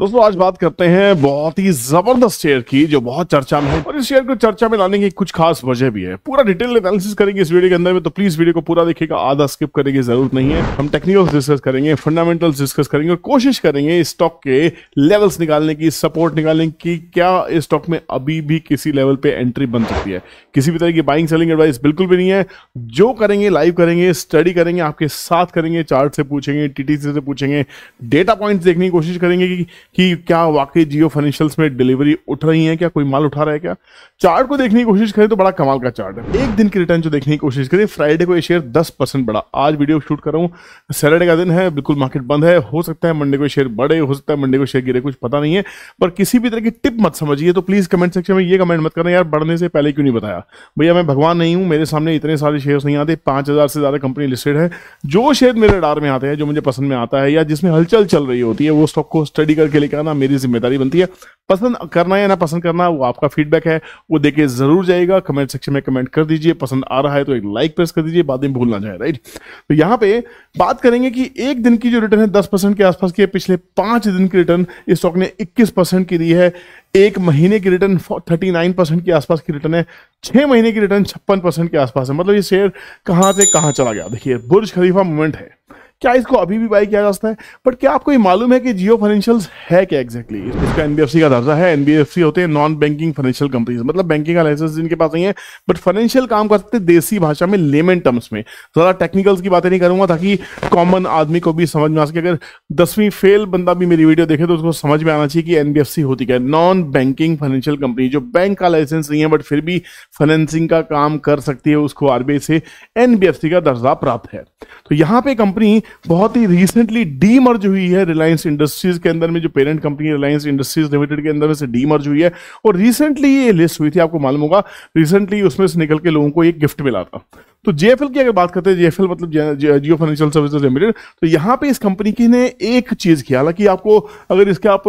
दोस्तों आज बात करते हैं बहुत ही जबरदस्त शेयर की जो बहुत चर्चा में है और इस शेयर को चर्चा में लाने की कुछ खास वजह भी है पूरा डिटेल एनालिसिस करेंगे इस वीडियो के अंदर में तो प्लीज वीडियो को पूरा देखिएगा आधा स्किप करने की जरूरत नहीं है हम टेक्निकल डिस्कस करेंगे फंडामेंटल्स डिस्कस करेंगे और कोशिश करेंगे इस स्टॉक के लेवल्स निकालने की सपोर्ट निकालने की क्या इस स्टॉक में अभी भी किसी लेवल पे एंट्री बन सकती है किसी भी तरह की बाइंग सेलिंग एडवाइस बिल्कुल भी नहीं है जो करेंगे लाइव करेंगे स्टडी करेंगे आपके साथ करेंगे चार्ट से पूछेंगे टीटीसी से पूछेंगे डेटा पॉइंट देखने की कोशिश करेंगे कि कि क्या वाकई जियो फाइनेंशियल्स में डिलीवरी उठ रही है क्या कोई माल उठा रहा है क्या चार्ट को देखने की कोशिश करें तो बड़ा कमाल का चार्ट है एक दिन की रिटर्न जो देखने की कोशिश करें फ्राइडे को ये शेयर दस परसेंट बढ़ा आज वीडियो शूट कर रहा हूँ सैटरडे का दिन है बिल्कुल मार्केट बंद है हो सकता है मंडे को शेयर बढ़े हो सकता है मंडे को शेयर गिरे कुछ पता नहीं है पर किसी भी तरह की टिप मत समझिए तो प्लीज कमेंट सेक्शन में ये कमेंट मत करना यार बढ़ने से पहले क्यों नहीं बताया भैया मैं भगवान नहीं हूँ मेरे सामने इतने सारे शेयर नहीं आते पाँच हज़ार से ज़्यादा कंपनी लिस्टेड है जो शेयर मेरे डार में आते हैं जो मुझे पसंद में आता है या जिसमें हलचल चल रही होती है वो स्टॉक को स्टडी करके के लिए करना मेरी जिम्मेदारी बनती है पसंद करना या ना पसंद करना वो आपका फीडबैक है वो देके जरूर जाएगा कमेंट सेक्शन में कमेंट कर दीजिए पसंद आ रहा है तो एक लाइक प्रेस कर दीजिए बाद में भूल ना जाए राइट तो यहाँ पे बात करेंगे कि एक दिन की जो रिटर्न है दस के आसपास की पिछले पांच दिन की रिटर्न इस स्टॉक ने इक्कीस की दी है एक महीने की रिटर्न थर्टी नाइन परसेंट के आसपास की रिटर्न है छह महीने की रिटर्न छप्पन परसेंट के आसपास है मतलब ये शेयर कहाँ से कहाँ चला गया देखिए बुर्ज खलीफा मूवमेंट है क्या इसको अभी भी बाई किया जा सकता है बट क्या आपको ये मालूम है कि जियो फाइनेंशियल है क्या एक्जैक्टली exactly? इसका एनबीएफसी का दर्जा है एनबीएफसी होते हैं नॉन बैंकिंग फाइनेंशियल कंपनीज मतलब बैंकिंग का लाइसेंस जिनके पास नहीं है बट फाइनेंशियल काम कर हैं देसी भाषा में लेमन टर्म्स में ज़्यादा टेक्निकल्स की बातें नहीं करूंगा ताकि कॉमन आदमी को भी समझ में आ सके अगर दसवीं फेल बंदा भी मेरी वीडियो देखे तो उसको समझ में आना चाहिए कि एनबीएफसी होती क्या है नॉन बैंकिंग फाइनेंशियल कंपनी जो बैंक का लाइसेंस नहीं है बट फिर भी फाइनेंसिंग का काम कर सकती है उसको आरबीआई से एनबीएफसी का दर्जा प्राप्त है तो यहाँ पे कंपनी बहुत ही रिसेंटली डी मर्ज हुई है रिलायंस इंडस्ट्रीज के अंदर में जो parent company Reliance Industries Limited के अंदर में से मर्ज हुई है और रिसेंटली ये लिस्ट हुई थी आपको मालूम होगा रिसेंटली उसमें से निकल के लोगों को एक गिफ्ट मिला था तो जेएफएल की अगर बात करते हैं जेएफएल मतलब जियो फाइनेंशियल सर्विसेज लिमिटेड तो यहाँ पे इस कंपनी की ने एक चीज किया हालांकि आपको अगर इसके आप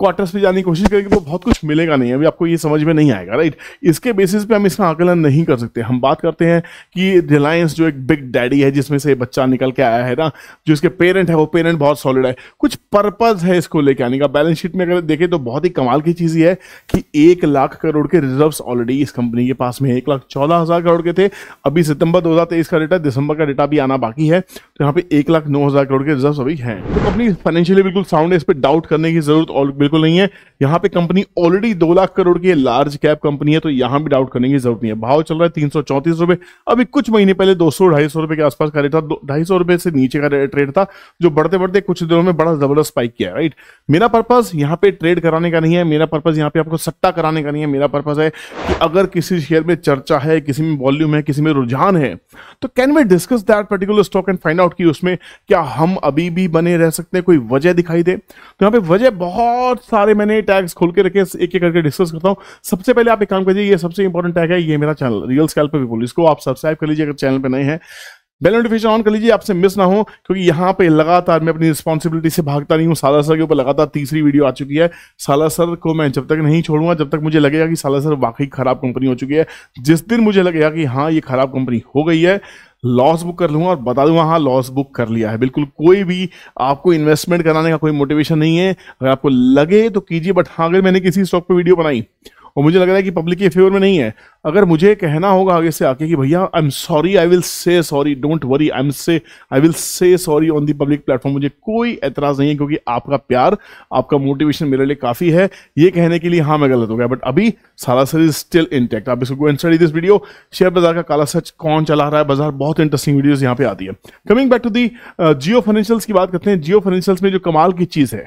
क्वार्टर्स पे जाने की कोशिश करेंगे तो बहुत कुछ मिलेगा नहीं अभी आपको ये समझ में नहीं आएगा राइट इसके बेसिस पे हम इसका आकलन नहीं कर सकते हम बात करते हैं कि रिलायंस जो एक बिग डैडी है जिसमें से बच्चा निकल के आया है ना जो इसके पेरेंट है वो पेरेंट बहुत सॉलिड है कुछ पर्पज है इसको लेके आने का बैलेंस शीट में अगर देखें तो बहुत ही कमाल की चीज़ है कि एक लाख करोड़ के रिजर्व ऑलरेडी इस कंपनी के पास में एक लाख चौदह हजार करोड़ के थे अभी सितंबर दिसंबर 2023 का डेटा दिसंबर का डेटा भी आना बाकी है तो यहाँ पे एक लाख नौ हज़ार करोड़ के रिजर्व अभी हैं तो कंपनी फाइनेंशियली बिल्कुल साउंड है इस पर डाउट करने की जरूरत बिल्कुल नहीं है यहाँ पे कंपनी ऑलरेडी दो लाख करोड़ की लार्ज कैप कंपनी है तो यहाँ भी डाउट करने की जरूरत नहीं है भाव चल रहा है तीन रुपए अभी कुछ महीने पहले दो सौ रुपए के आसपास का रेट था दो रुपए से नीचे का रेट था जो बढ़ते बढ़ते कुछ दिनों में बड़ा जबरदस्त स्पाइक किया राइट मेरा पर्पज यहाँ पे ट्रेड कराने का नहीं है मेरा पर्पज यहाँ पे आपको सट्टा कराने का नहीं है मेरा पर्पज है कि अगर किसी शेयर में चर्चा है किसी में वॉल्यूम है किसी में रुझान है हैं तो can we discuss that particular stock and find out कि उसमें क्या हम अभी भी बने रह सकते हैं कोई वजह दिखाई दे तो यहाँ पे वजह बहुत सारे मैंने टैग्स खोल के रखे एक एक करके डिस्कस करता हूँ सबसे पहले आप एक काम करिए ये सबसे इंपॉर्टेंट टैग है ये मेरा चैनल रियल स्कैल पर भी पे इसको आप सब्सक्राइब कर लीजिए अगर चैनल पर नहीं है बेल नोटिफिकेशन ऑन कर लीजिए आपसे मिस ना हो क्योंकि यहाँ पे लगातार मैं अपनी रिस्पॉन्सिबिलिटी से भागता नहीं हूँ साला सर के ऊपर लगातार तीसरी वीडियो आ चुकी है साला सर को मैं जब तक नहीं छोड़ूंगा जब तक मुझे लगेगा कि साला सर वाकई खराब कंपनी हो चुकी है जिस दिन मुझे लगेगा कि हाँ ये खराब कंपनी हो गई है लॉस बुक कर लूँगा और बता दूंगा हाँ लॉस बुक कर लिया है बिल्कुल कोई भी आपको इन्वेस्टमेंट कराने का कोई मोटिवेशन नहीं है अगर आपको लगे तो कीजिए बट हाँ अगर मैंने किसी स्टॉक पर वीडियो बनाई और मुझे लग रहा है कि पब्लिक के फेवर में नहीं है अगर मुझे कहना होगा आगे से आके कि भैया I am sorry I will say sorry don't worry I am say I will say sorry on the public platform मुझे कोई एतराज़ नहीं है क्योंकि आपका प्यार आपका मोटिवेशन मेरे लिए काफ़ी है ये कहने के लिए हाँ मैं गलत हो गया बट अभी सारा सर इज स्टिल इंटेक्ट आप इसको स्टडी दिस वीडियो शेयर बाजार का काला सच कौन चला रहा है बाजार बहुत इंटरेस्टिंग वीडियोज यहाँ पे आती है coming back to the Jio Financials की बात करते हैं जियो फाइनेंशियल्स में जो कमाल की चीज़ है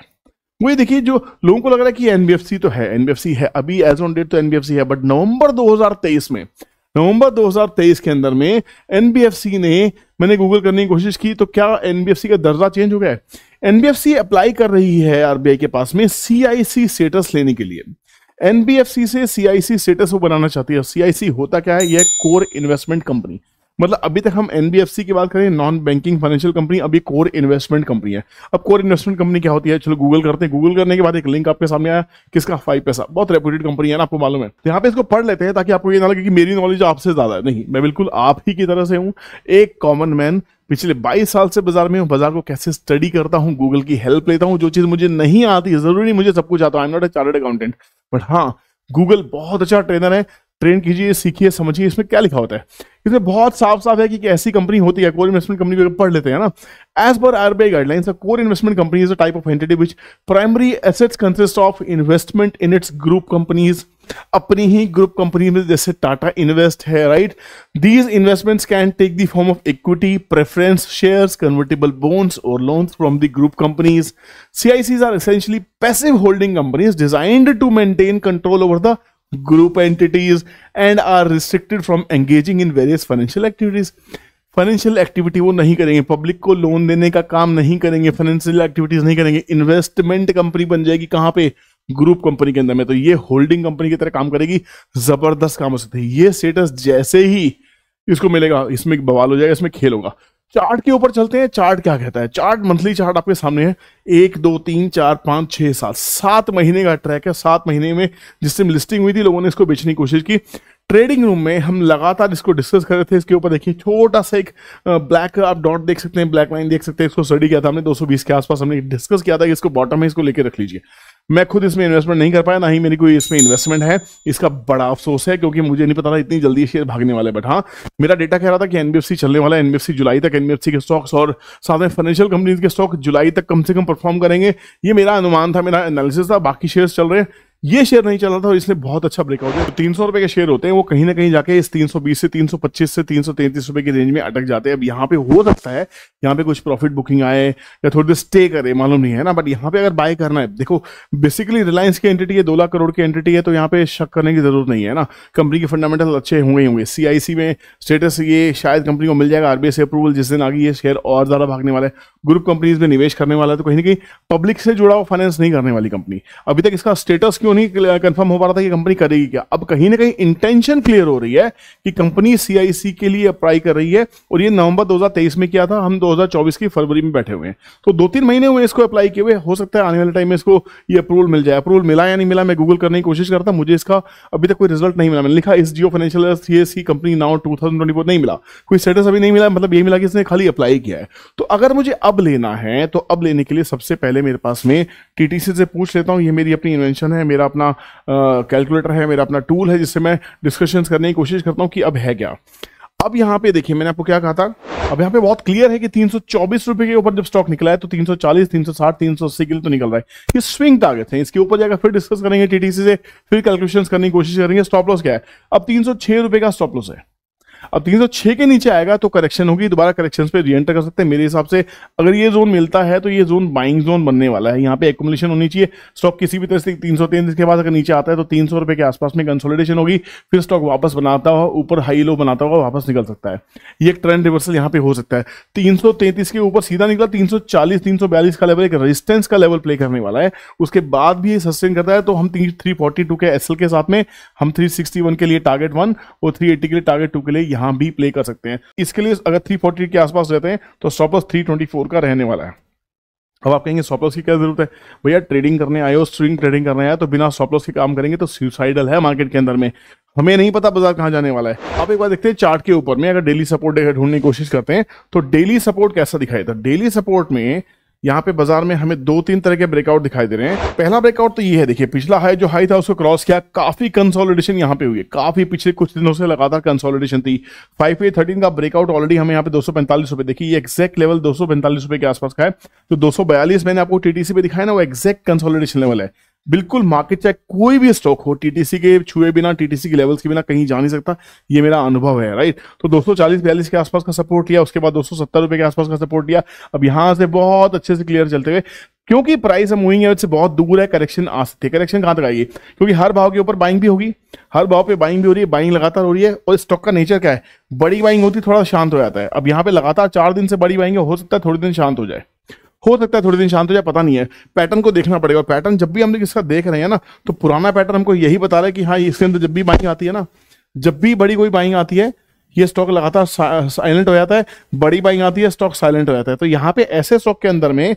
वही देखिए जो लोगों को लग रहा है कि एनबीएफसी तो है एनबीएफसी है अभी एज ऑन डेट तो एनबीएफसी है बट नवंबर 2023 में नवंबर 2023 के अंदर में एनबीएफसी ने मैंने गूगल करने की कोशिश की तो क्या एनबीएफसी का दर्जा चेंज हो गया है एनबीएफसी अप्लाई कर रही है आरबीआई के पास में सीआईसी स्टेटस लेने के लिए एनबीएफसी से सीआईसी स्टेटस वो बनाना चाहती है सीआईसी होता क्या है यह कोर इन्वेस्टमेंट कंपनी मतलब अभी तक हम एनबीएफसी की बात करें नॉन बैंकिंग फाइनेंशियल कंपनी अभी कोर इन्वेस्टमेंट कंपनी है अब कोर इन्वेस्टमेंट कंपनी क्या होती है चलो गूगल करते हैं गूगल करने के बाद एक लिंक आपके सामने आया किसका फाइव पैसा बहुत रेप्यूटेड कंपनी है ना आपको मालूम है यहाँ पे इसको पढ़ लेते हैं ताकि आपको ये ना लगे कि मेरी नॉलेज आपसे ज्यादा है नहीं मैं बिल्कुल आप ही की तरह से हूँ एक कॉमन मैन पिछले 22 साल से बाजार में हूँ बाजार को कैसे स्टडी करता हूँ गूगल की हेल्प लेता हूँ जो चीज़ मुझे नहीं आती जरूरी मुझे सब कुछ आता I am not a chartered accountant but हाँ गूगल बहुत अच्छा ट्रेनर है ट्रेन कीजिए सीखिए समझिए इसमें क्या लिखा होता है इसमें बहुत साफ साफ है कि, कि ऐसी कंपनी होती है कोर इन्वेस्टमेंट कंपनी को पढ़ लेते हैं ना एज पर RBI guidelines core investment company is a type of entity which primary assets consist of investment in its group companies अपनी ही ग्रुप कंपनी में जैसे टाटा इन्वेस्ट है right these investments can take the form of equity preference shares convertible bonds और loans from the group companies सीआईसीज are essentially passive holding companies designed to maintain control over the group entities and are restricted from engaging in various financial activities financial activity वो नहीं करेंगे public को loan देने का काम नहीं करेंगे फाइनेंशियल एक्टिविटीज नहीं करेंगे इन्वेस्टमेंट कंपनी बन जाएगी कहां पे ग्रुप कंपनी के अंदर में तो ये होल्डिंग कंपनी की तरह काम करेगी जबरदस्त काम हो सकता है ये स्टेटस जैसे ही इसको मिलेगा इसमें बवाल हो जाएगा इसमें खेल होगा चार्ट के ऊपर चलते हैं चार्ट क्या कहता है चार्ट मंथली चार्ट आपके सामने है एक दो तीन चार पाँच छह सात सात महीने का ट्रैक है सात महीने में जिससे लिस्टिंग हुई थी लोगों ने इसको बेचने की कोशिश की ट्रेडिंग रूम में हम लगातार इसको डिस्कस कर रहे थे इसके ऊपर देखिए छोटा सा एक ब्लैक आप डॉट देख सकते हैं ब्लैक लाइन देख सकते हैं इसको स्टडी किया था हमने 220 के आसपास हमने डिस्कस किया था कि इसको बॉटम है इसको लेके रख लीजिए मैं खुद इसमें इन्वेस्टमेंट नहीं कर पाया ना ही मेरी कोई इसमें इन्वेस्टमेंट है इसका बड़ा अफसोस है क्योंकि मुझे नहीं पता था इतनी जल्दी शेयर भागने वाले बट हाँ मेरा डेटा कह रहा था कि एनबीएफसी चलने वाला है एनबीएफसी जुलाई तक एनबीएफसी के स्टॉक्स और साथ में फाइनेंशियल कंपनीज के स्टॉक जुलाई तक कम से कम परफॉर्म करेंगे ये मेरा अनुमान था मेरा एनालिसिस था बाकी शेयर चल रहे हैं ये शेयर नहीं चल रहा था और इसने बहुत अच्छा ब्रेकआउट दिया तीन सौ रुपए के शेयर होते हैं वो कहीं ना कहीं जाके इस 320 से 325 से 333 रुपए की रेंज में अटक जाते हैं अब यहाँ पे हो सकता है यहाँ पे कुछ प्रॉफिट बुकिंग आए या थोड़ी देर स्टे करे मालूम नहीं है ना बट यहाँ पे अगर बाय करना है देखो बेसिकली रिलायंस की एंटिटी है दो लाख करोड़ की एंटिटी है तो यहाँ पे शक करने की जरूरत नहीं है ना कंपनी के फंडामेंटल अच्छे होंगे होंगे सीआईसी में स्टेटस ये शायद कंपनी को मिल जाएगा आरबीआई से अप्रूवल जिस दिन आगे ये शेयर और ज्यादा भागने वाले ग्रुप कंपनीज में निवेश करने वाला है तो कहीं ना कहीं पब्लिक से जुड़ा हुआ फाइनेंस नहीं करने वाली कंपनी अभी तक इसका स्टेटस क्यों नहीं कंफर्म हो पा रहा था कि कंपनी करेगी क्या अब कहीं ना कहीं इंटेंशन क्लियर हो रही है कि कंपनी सीआईसी के लिए अप्लाई कर रही है और ये नवंबर दो में किया था हम दो की फरवरी में बैठे हुए हैं तो दो तीन महीने हुए इसको अप्लाई किए हुए हो सकता है आने वाले टाइम में इसको ये अप्रूवल मिल जाए अप्रूवल मिला या नहीं मिला मैं गूगल करने की कोशिश करता मुझे इसका अभी तक कोई रिजल्ट नहीं मिला मैंने लिखा इस Jio financial CSC company now to नहीं मिला कोई स्टेटस अभी नहीं मिला मतलब ये मिला कि इसने खाली अप्लाई किया है तो अगर मुझे अब लेना है तो अब लेने के लिए सबसे पहले मेरे पास में टीटीसी से पूछ लेता हूँ ये मेरी अपनी इन्वेंशन है मेरा अपना कैलकुलेटर है मेरा अपना टूल है जिससे मैं डिस्कशन करने की कोशिश करता हूँ कि अब है क्या अब यहाँ पे देखिए मैंने आपको क्या कहा था अब यहाँ पे बहुत क्लियर है कि तीन रुपए के ऊपर जब स्टॉक निकला है तो 340, 360, 380 के लिए तो निकल रहा है ये स्विंग टारगेट है इसके ऊपर जाएगा फिर डिस्कस करेंगे टीटीसी से फिर कैलकुलेशंस करने की कोशिश करेंगे स्टॉप लॉस क्या है अब तीन रुपए का स्टॉप लॉस है अब 306 के नीचे आएगा तो करेक्शन होगी दोबारा करेक्शन पे रीएंटर कर सकते हैं मेरे हिसाब से अगर ये जोन मिलता है तो ये जोन बाइंग जोन बनने वाला है यहाँ पे एकोमोलेशन होनी चाहिए स्टॉक किसी भी तरह से तीन के बाद अगर नीचे आता है तो तीन रुपए के आसपास में कंसोलिडेशन होगी फिर स्टॉक वापस बनाता हुआ ऊपर हाई लो बनाता हुआ वापस निकल सकता है ये एक ट्रेंड रिवर्सल यहाँ पे हो सकता है तीन के ऊपर सीधा निकला तीन सौ का लेवल एक रेजिस्टेंस का लेवल प्ले करने वाला है उसके बाद भी ये सस्टेन करता है तो हम थ्री के एस के साथ में हम थ्री के लिए टारगेट वन और थ्री के लिए टारगेट टू के लिए यहां भी प्ले कर सकते हैं इसके लिए अगर थ्री फोर्टी के आसपास रहते हैं तो स्टॉपलॉस थ्री ट्वेंटी फोर का रहने वाला है अब आप कहेंगे स्टॉपलॉस की क्या जरूरत है भैया ट्रेडिंग करने आए हो स्विंग ट्रेडिंग करने आए तो बिना स्टॉपलॉस के काम करेंगे तो सुसाइडल है मार्केट के अंदर में हमें नहीं पता बाजार कहां जाने वाला है आप एक बार देखते हैं चार्ट के ऊपर में अगर डेली सपोर्ट ढूंढने की कोशिश करते हैं तो डेली सपोर्ट कैसा दिखाई था डेली सपोर्ट में यहाँ पे बाजार में हमें दो तीन तरह के ब्रेकआउट दिखाई दे रहे हैं पहला ब्रेकआउट तो ये है देखिए पिछला हाई जो हाई था उसको क्रॉस किया काफी कंसोलिडेशन यहाँ पे हुई है काफी पिछले कुछ दिनों से लगातार कंसोलिडेशन थी फाइव ए थर्टीन का ब्रेकआउट ऑलरेडी हमें यहाँ पे दो सौ पैंतालीस रुपए देखिए एक्जैक्ट लेवल दो सौ पैंतालीस रुपए के आसपास का है तो दो सौ बयालीस मैंने आपको टीटीसी पे दिखाया ना वो एक्जैक्ट कंसोलिडेशन लेवल है बिल्कुल मार्केट चाहे कोई भी स्टॉक हो टीटीसी के छुए बिना टीटीसी के लेवल्स के बिना कहीं जा नहीं सकता ये मेरा अनुभव है राइट तो दो सौ के आसपास का सपोर्ट लिया उसके बाद दो सौ के आसपास का सपोर्ट लिया अब यहां से बहुत अच्छे से क्लियर चलते हुए क्योंकि प्राइस मूविंग एवरेज से बहुत दूर है करेक्शन आ सकती है करेक्शन कहां तक आएगी क्योंकि हर भाव के ऊपर बाइंग भी होगी हर भाव पे बाइंग भी हो रही है बाइंग लगातार हो रही है और स्टॉक का नेचर क्या है बड़ी बाइंग होती है थोड़ा शांत हो जाता है अब यहाँ पे लगातार चार दिन से बड़ी बाइंग हो सकता है थोड़े दिन शांत हो जाए हो सकता है थोड़े दिन शांत हो जाए पता नहीं है पैटर्न को देखना पड़ेगा पैटर्न जब भी हम लोग इसका देख रहे हैं ना तो पुराना पैटर्न हमको यही बता रहा है कि हाँ इसके अंदर जब भी बाइंग आती है ना जब भी बड़ी कोई बाइंग आती है ये स्टॉक लगातार साइलेंट हो जाता है बड़ी बाइंग आती है स्टॉक साइलेंट हो जाता है तो यहाँ पे ऐसे स्टॉक के अंदर में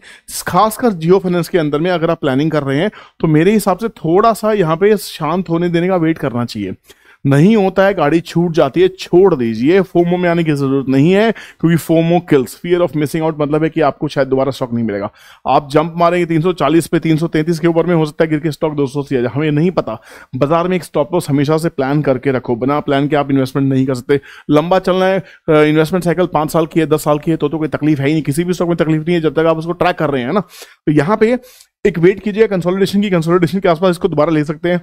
खासकर जियो फाइनेंस के अंदर में अगर आप प्लानिंग कर रहे हैं तो मेरे हिसाब से थोड़ा सा यहाँ पे शांत होने देने का वेट करना चाहिए नहीं होता है गाड़ी छूट जाती है छोड़ दीजिए फोमो में आने की जरूरत नहीं है क्योंकि FOMO kills fear of missing out मतलब है कि आपको शायद दोबारा स्टॉक नहीं मिलेगा आप जंप मारेंगे 340 पे 333 के ऊपर में हो सकता है गिर के स्टॉक दो सौ हमें नहीं पता बाजार में एक स्टॉप लॉस हमेशा से प्लान करके रखो बिना प्लान के आप इन्वेस्टमेंट नहीं कर सकते लंबा चलना है इन्वेस्टमेंट साइकिल पांच साल की है दस साल की है तो, तो कोई तकलीफ है ही नहीं किसी भी स्टॉक में तकलीफ नहीं है जब तक आप उसको ट्रैक कर रहे हैं ना तो यहाँ पे एक वेट कीजिए कंसोलिडेशन की कंसोलिडेशन के आसपास इसको दोबारा ले सकते हैं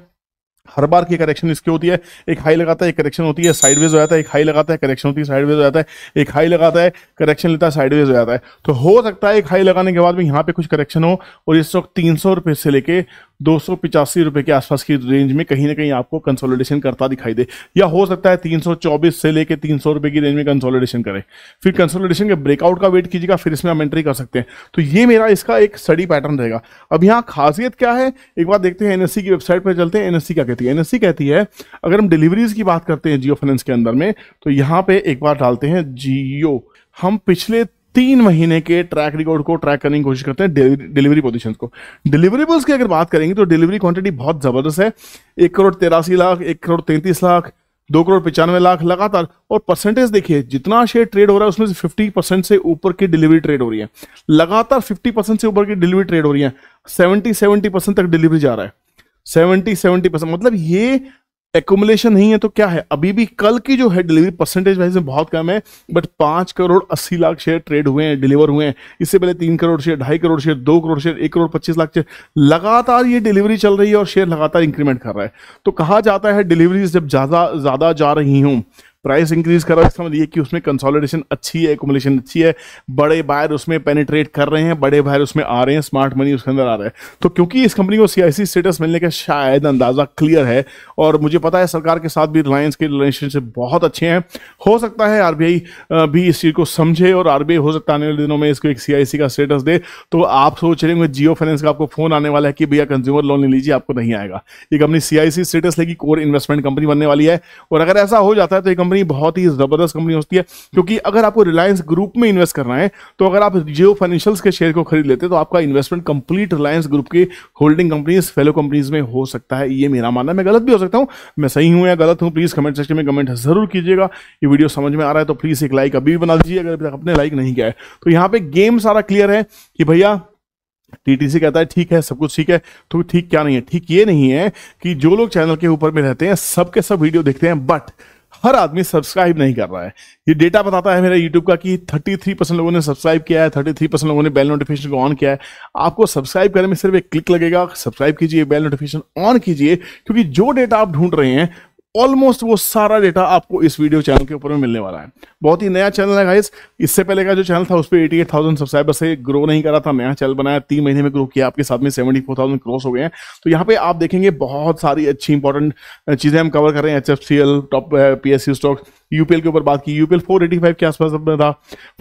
हर बार की करेक्शन इसकी होती है एक हाई लगाता है एक करेक्शन होती है साइडवेज हो जाता है एक हाई लगाता है करेक्शन होती है साइडवेज हो जाता है एक हाई लगाता है करेक्शन लेता है साइडवेज हो जाता है तो हो सकता है एक हाई लगाने के बाद भी यहाँ पे कुछ करेक्शन हो और इस वक्त तीन सौ रुपये से लेके दो सौ पिचासी रुपए के आसपास की रेंज में कहीं ना कहीं आपको कंसोलिडेशन करता दिखाई दे या हो सकता है तीन सौ चौबीस से लेकर तीन सौ रुपए की रेंज में कंसोलिडेशन करे फिर कंसोलिडेशन के ब्रेकआउट का वेट कीजिएगा फिर इसमें हम एंट्री कर सकते हैं तो ये मेरा इसका एक स्टडी पैटर्न रहेगा अब यहाँ खासियत क्या है एक बार देखते हैं एनएससी की वेबसाइट पर चलते हैं एनएससी क्या कहती है एनएससी कहती है अगर हम डिलीवरीज की बात करते हैं जियो फाइनेंस के अंदर में तो यहाँ पे एक बार डालते हैं जियो e हम पिछले तीन महीने के ट्रैक रिकॉर्ड को ट्रैक करने की कोशिश करते हैं डिलीवरी पोजिशन को डिलीवरीबल्स की अगर बात करेंगे तो डिलीवरी क्वांटिटी बहुत जबरदस्त है एक करोड़ तेरासी लाख एक करोड़ तैंतीस लाख दो करोड़ पचानवे लाख लगातार और परसेंटेज देखिए जितना शेयर ट्रेड हो रहा है उसमें से फिफ्टी परसेंट से ऊपर की डिलीवरी ट्रेड हो रही है लगातार फिफ्टी परसेंट से ऊपर की डिलीवरी ट्रेड हो रही है सेवेंटी सेवेंटी परसेंट तक डिलीवरी जा रहा है सेवेंटी सेवेंटी परसेंट मतलब ये एकोमुलेशन नहीं है तो क्या है अभी भी कल की जो है डिलीवरी परसेंटेज वाइज में बहुत कम है बट पांच करोड़ अस्सी लाख शेयर ट्रेड हुए हैं डिलीवर हुए हैं इससे पहले तीन करोड़ शेयर ढाई करोड़ शेयर दो करोड़ शेयर एक करोड़ पच्चीस लाख शेयर लगातार ये डिलीवरी चल रही है और शेयर लगातार इंक्रीमेंट कर रहा है तो कहा जाता है डिलीवरी जब ज्यादा ज्यादा जा रही हूँ प्राइस इंक्रीज कर रहा है इसका मतलब ये कि उसमें कंसोलिडेशन अच्छी है एकोमोलेशन अच्छी है बड़े बायर उसमें पेनिट्रेट कर रहे हैं बड़े बायर उसमें आ रहे हैं स्मार्ट मनी उसके अंदर आ रहा है तो क्योंकि इस कंपनी को सीआईसी स्टेटस मिलने का शायद अंदाजा क्लियर है और मुझे पता है सरकार के साथ भी रिलायंस के रिलेशनशिप बहुत अच्छे हैं हो सकता है आरबीआई भी इस चीज़ को समझे और आरबीआई हो सकता आने वाले दिनों में इसको एक सीआईसी का स्टेटस दे तो आप सोच रहे होंगे जियो फाइनेंस का आपको फोन आने वाला है कि भैया कंज्यूमर लोन ले लीजिए आपको नहीं आएगा ये कंपनी सीआईसी स्टेटस लेगी कोर इन्वेस्टमेंट कंपनी बनने वाली है और अगर ऐसा हो जाता है तो ये कंपनी कंपनी बहुत ही ज़बरदस्त कंपनी होती है क्योंकि अगर आपको रिलायंस ग्रुप में इन्वेस्ट करना है तो अगर आप जियो फाइनेंशियल्स के शेयर को खरीद लेते तो आपका इन्वेस्टमेंट कंप्लीट रिलायंस ग्रुप की होल्डिंग कंपनीज फेलो कंपनीज में हो सकता है ये मेरा मानना मैं गलत भी हो सकता हूं मैं सही हूं या गलत हूं प्लीज़ कमेंट सेक्शन में कमेंट जरूर कीजिएगा ये वीडियो समझ में आ रहा है तो प्लीज़ एक लाइक अभी भी बना दीजिए अगर अभी तक अपने लाइक नहीं किया है तो यहाँ पे गेम सारा क्लियर है कि भैया टीटीसी कहता है ठीक है सब कुछ ठीक है तो ठीक क्या नहीं है ठीक ये नहीं है कि जो लोग चैनल के ऊपर में रहते हैं सबके सब वीडियो देखते हैं बट हर आदमी सब्सक्राइब नहीं कर रहा है ये डेटा बताता है मेरा यूट्यूब का कि 33 परसेंट लोगों ने सब्सक्राइब किया है 33 परसेंट लोगों ने बेल नोटिफिकेशन को ऑन किया है आपको सब्सक्राइब करने में सिर्फ एक क्लिक लगेगा सब्सक्राइब कीजिए बेल नोटिफिकेशन ऑन कीजिए क्योंकि जो डेटा आप ढूंढ रहे हैं ऑलमोस्ट वो सारा डेटा आपको इस वीडियो चैनल के ऊपर में मिलने वाला है बहुत ही नया चैनल है गाइस इससे पहले का जो चैनल था उस पर एटी एट थाउजेंड सब्सक्राइबर से ग्रो नहीं करा था नया चैनल बनाया तीन महीने में ग्रो किया आपके साथ में सेवेंटी फोर थाउजेंड क्रॉस हो गए हैं तो यहाँ पे आप देखेंगे बहुत सारी अच्छी इंपॉर्टेंट चीज़ें हम कवर कर रहे हैं H F C L top P S C stock UPL के ऊपर बात की यूपीएल फोर एटी फाइव के आसपास था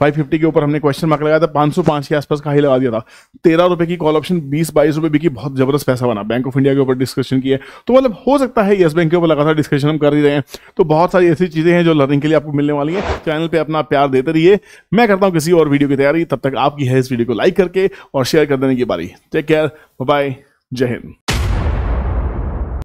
फाइव फिफ्टी के ऊपर हमने क्वेश्चन मार्क लगाया था पांच सौ पांच के आसपास का ही लगा दिया था तेरह रुपए की कॉल ऑप्शन बीस बाईस रुपए बिकी बहुत जबरदस्त पैसा बना बैंक ऑफ इंडिया के ऊपर डिस्कशन किया तो मतलब हो सकता है येस बैंक के ऊपर लगातार डिस्कशन हम कर ही रहे हैं तो बहुत सारी ऐसी चीजें हैं जो लर्निंग के लिए आपको मिलने वाली है चैनल पर अपना प्यार देते रहिए मैं करता हूँ किसी और वीडियो की तैयारी तब तक आपकी है इस वीडियो को लाइक करके और शेयर कर देने की बारी टेक केयर बाय जय हिंद